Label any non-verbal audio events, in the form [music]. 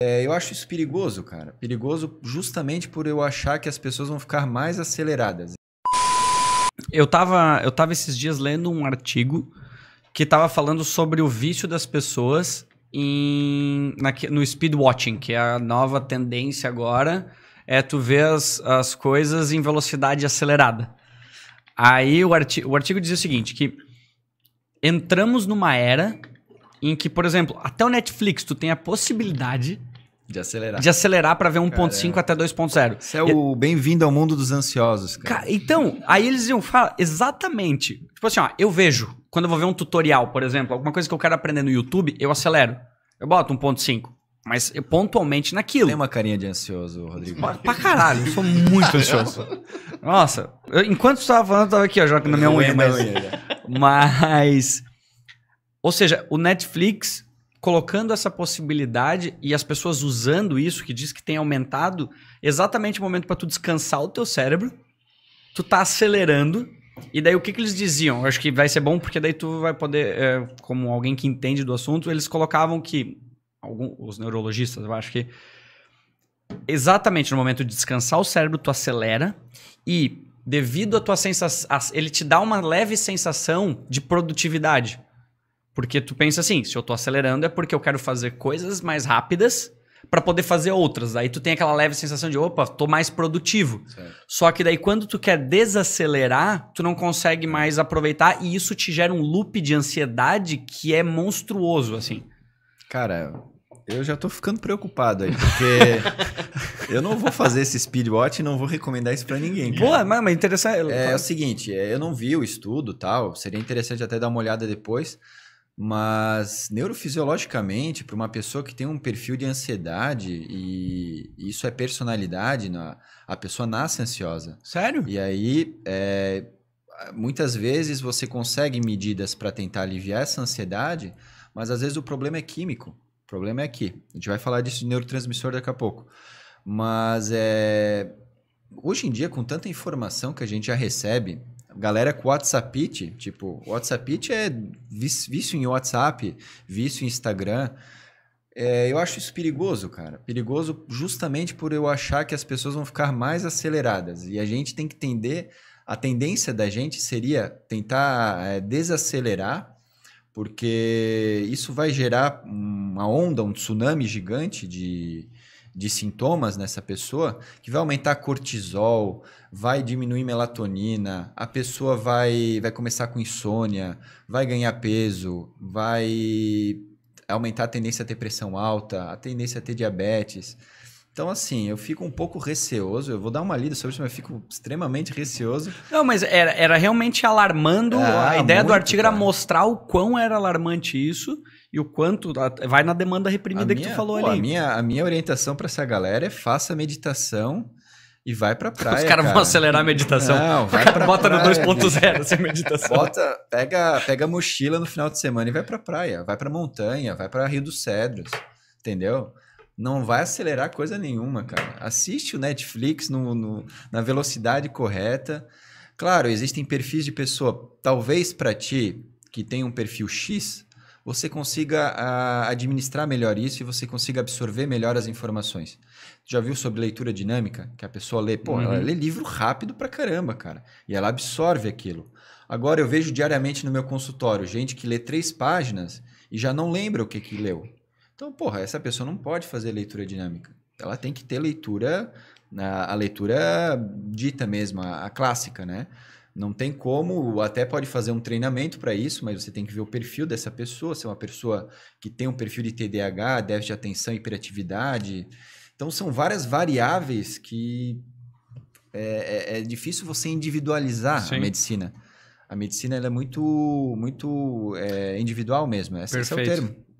É, eu acho isso perigoso, cara. Perigoso justamente por eu achar que as pessoas vão ficar mais aceleradas. Eu tava, eu tava esses dias lendo um artigo que tava falando sobre o vício das pessoas em, na, no speed watching, que é a nova tendência agora, é tu ver as, as coisas em velocidade acelerada. Aí o, o artigo dizia o seguinte, que entramos numa era em que, por exemplo, até o Netflix tu tem a possibilidade de acelerar. De acelerar para ver 1.5 até 2.0. Isso é o bem-vindo ao mundo dos ansiosos, cara. cara. Então, aí eles iam falar exatamente. Tipo assim, ó, eu vejo, quando eu vou ver um tutorial, por exemplo, alguma coisa que eu quero aprender no YouTube, eu acelero. Eu boto 1.5. Mas eu, pontualmente naquilo. Tem uma carinha de ansioso, Rodrigo. Pra, pra caralho, eu sou muito ansioso. Nossa, eu, enquanto você tava falando, eu tava aqui, ó, jogando na minha unha, mas. [laughs] Mas. Ou seja, o Netflix colocando essa possibilidade e as pessoas usando isso, que diz que tem aumentado, exatamente o momento para tu descansar o teu cérebro, tu tá acelerando. E daí o que, que eles diziam? Eu acho que vai ser bom porque daí tu vai poder, é, como alguém que entende do assunto, eles colocavam que alguns os neurologistas, eu acho que exatamente no momento de descansar o cérebro tu acelera e devido à tua sensação, ele te dá uma leve sensação de produtividade. Porque tu pensa assim, se eu tô acelerando é porque eu quero fazer coisas mais rápidas para poder fazer outras. Aí tu tem aquela leve sensação de, opa, tô mais produtivo. Certo. Só que daí quando tu quer desacelerar, tu não consegue é. mais aproveitar e isso te gera um loop de ansiedade que é monstruoso, assim. Cara, eu já tô ficando preocupado aí, porque [laughs] eu não vou fazer esse speedwatch e não vou recomendar isso para ninguém. Pô, mas, é interessante. É, é o seguinte, é, eu não vi o estudo tal, seria interessante até dar uma olhada depois. Mas neurofisiologicamente, para uma pessoa que tem um perfil de ansiedade, e isso é personalidade, a pessoa nasce ansiosa. Sério? E aí, é, muitas vezes você consegue medidas para tentar aliviar essa ansiedade, mas às vezes o problema é químico. O problema é aqui. A gente vai falar disso de neurotransmissor daqui a pouco. Mas é, hoje em dia, com tanta informação que a gente já recebe, galera com WhatsApp, tipo, WhatsApp é vício em WhatsApp, vício em Instagram. É, eu acho isso perigoso, cara. Perigoso justamente por eu achar que as pessoas vão ficar mais aceleradas. E a gente tem que entender. A tendência da gente seria tentar é, desacelerar, porque isso vai gerar uma onda, um tsunami gigante de, de sintomas nessa pessoa, que vai aumentar cortisol, vai diminuir melatonina, a pessoa vai, vai começar com insônia, vai ganhar peso, vai aumentar a tendência a ter pressão alta, a tendência a ter diabetes. Então, assim, eu fico um pouco receoso. Eu vou dar uma lida sobre isso, mas eu fico extremamente receoso. Não, mas era, era realmente alarmando. Ah, a ideia muito, do artigo cara. era mostrar o quão era alarmante isso e o quanto. Vai na demanda reprimida a que minha, tu falou pô, ali. A minha, a minha orientação para essa galera é faça meditação e vai pra praia. Os caras cara. vão acelerar a meditação. Não, vai pra bota praia, no 2.0 essa meditação. Bota, pega, pega a mochila no final de semana e vai pra praia. Vai pra montanha, vai pra Rio dos Cedros. Entendeu? não vai acelerar coisa nenhuma, cara. Assiste o Netflix no, no na velocidade correta. Claro, existem perfis de pessoa. Talvez para ti, que tem um perfil X, você consiga a, ah, administrar melhor isso e você consiga absorver melhor as informações. Já viu sobre leitura dinâmica? Que a pessoa lê, pô, uhum. ela lê livro rápido pra caramba, cara. E ela absorve aquilo. Agora eu vejo diariamente no meu consultório gente que lê três páginas e já não lembra o que, que leu. Então, porra, essa pessoa não pode fazer leitura dinâmica. Ela tem que ter leitura, a, né, a leitura dita mesmo, a, a clássica, né? Não tem como, até pode fazer um treinamento para isso, mas você tem que ver o perfil dessa pessoa, se é uma pessoa que tem um perfil de TDAH, déficit de atenção, hiperatividade. Então, são várias variáveis que é, é, é difícil você individualizar Sim. a medicina. A medicina é muito, muito é, individual mesmo, esse, esse é o termo.